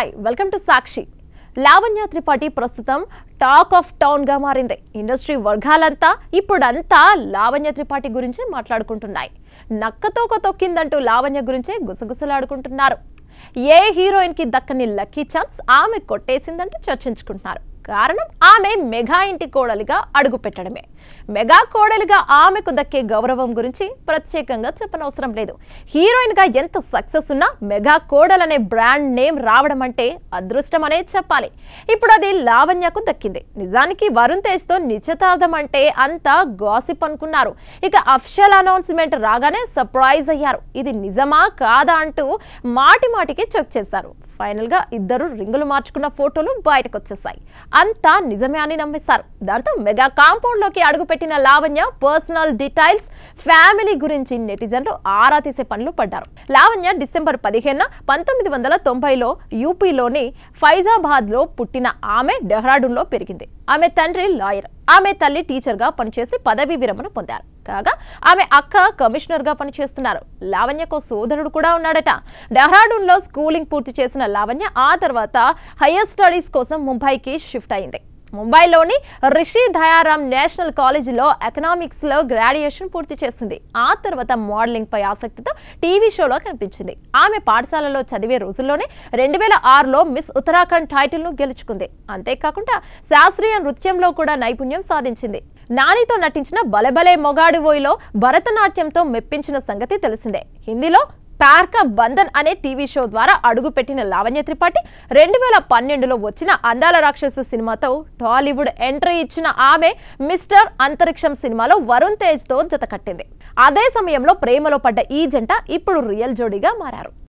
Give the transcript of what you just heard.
hi welcome to Sakshi Lavanya Tripathi ప్రస్తుతం talk of town గా మారింది ఇండస్ట్రీ వర్గాలంతా ఇప్పుడంతా లావణ్య త్రిపాఠి గురించి మాట్లాడుకుంటున్నాయి నక్కతోక తొక్కిందంటూ లావణ్య గురించే గుసగుసలాడుకుంటున్నారు ఏ హీరోయిన్ కి దక్కని లక్కీ ఛాన్స్ ఆమె కొట్టేసిందంటూ చర్చించుకుంటున్నారు కారణం ఆమె మెగా ఇంటి కోడలిగా అడుగుపెట్టడమే మెగా కోడలిగా ఆమెకు దక్కే గౌరవం గురించి ప్రత్యేకంగా చెప్పనవసరం లేదు హీరోయిన్ గా ఎంత సక్సెస్ ఉన్నా మెగా కోడల్ అనే బ్రాండ్ నేమ్ రావడం అంటే అదృష్టం అనే చెప్పాలి ఇప్పుడు అది లావణ్యకు దక్కింది నిజానికి వరుణ్ తేజ్తో నిశ్చితార్థం అంటే అంతా గాసిప్ అనుకున్నారు ఇక అఫ్షల్ అనౌన్స్మెంట్ రాగానే సర్ప్రైజ్ అయ్యారు ఇది నిజమా కాదా అంటూ మాటి మాటికి చెక్ చేశారు ఫైనల్గా ఇద్దరు రింగులు మార్చుకున్న ఫోటోలు బయటకు వచ్చేసాయి అంతా నిజమే అని నమ్మిస్తారు దాంతో మెగా కాంపౌండ్లోకి అడుగుపెట్టిన లావణ్య పర్సనల్ డీటెయిల్స్ ఫ్యామిలీ గురించి నెటిజన్లు ఆరా తీసే పనులు పడ్డారు లావణ్య డిసెంబర్ పదిహేను పంతొమ్మిది వందల తొంభైలో యూపీలోని ఫైజాబాద్లో పుట్టిన ఆమె డెహ్రాడూన్లో పెరిగింది ఆమె తండ్రి లాయర్ ఆమె తల్లి టీచర్గా పనిచేసి పదవీ విరమణ పొందారు కాగా ఆమె అక్క కమిషనర్గా పనిచేస్తున్నారు లావణ్యకు సోదరుడు కూడా ఉన్నాడట డెహ్రాడూన్లో స్కూలింగ్ పూర్తి చేసిన లావణ్య ఆ తర్వాత హయ్యర్ స్టడీస్ కోసం ముంబైకి షిఫ్ట్ అయింది ముంబైలోని రిషి దయారాం నేషనల్ కాలేజీలో ఎకనామిక్స్లో గ్రాడ్యుయేషన్ పూర్తి చేసింది ఆ తర్వాత మోడలింగ్పై ఆసక్తితో టీవీ షోలో కనిపించింది ఆమె పాఠశాలలో చదివే రోజుల్లోనే రెండు వేల ఆరులో మిస్ ఉత్తరాఖండ్ టైటిల్ను గెలుచుకుంది అంతేకాకుండా శాస్త్రీయ నృత్యంలో కూడా నైపుణ్యం సాధించింది నానితో నటించిన బలబలే మొగాడివోయిలో భరతనాట్యంతో మెప్పించిన సంగతి తెలిసిందే హిందీలో ప్యార్క బంధన్ అనే టీవీ షో ద్వారా అడుగుపెట్టిన లావణ్య త్రిపాఠి రెండు వేల పన్నెండులో వచ్చిన అందాల రాక్షసు సినిమాతో టాలీవుడ్ ఎంట్రీ ఇచ్చిన ఆమె మిస్టర్ అంతరిక్షం సినిమాలో వరుణ్ తేజ్తో జత కట్టింది అదే సమయంలో ప్రేమలో పడ్డ ఈ జంట ఇప్పుడు రియల్ జోడీగా మారారు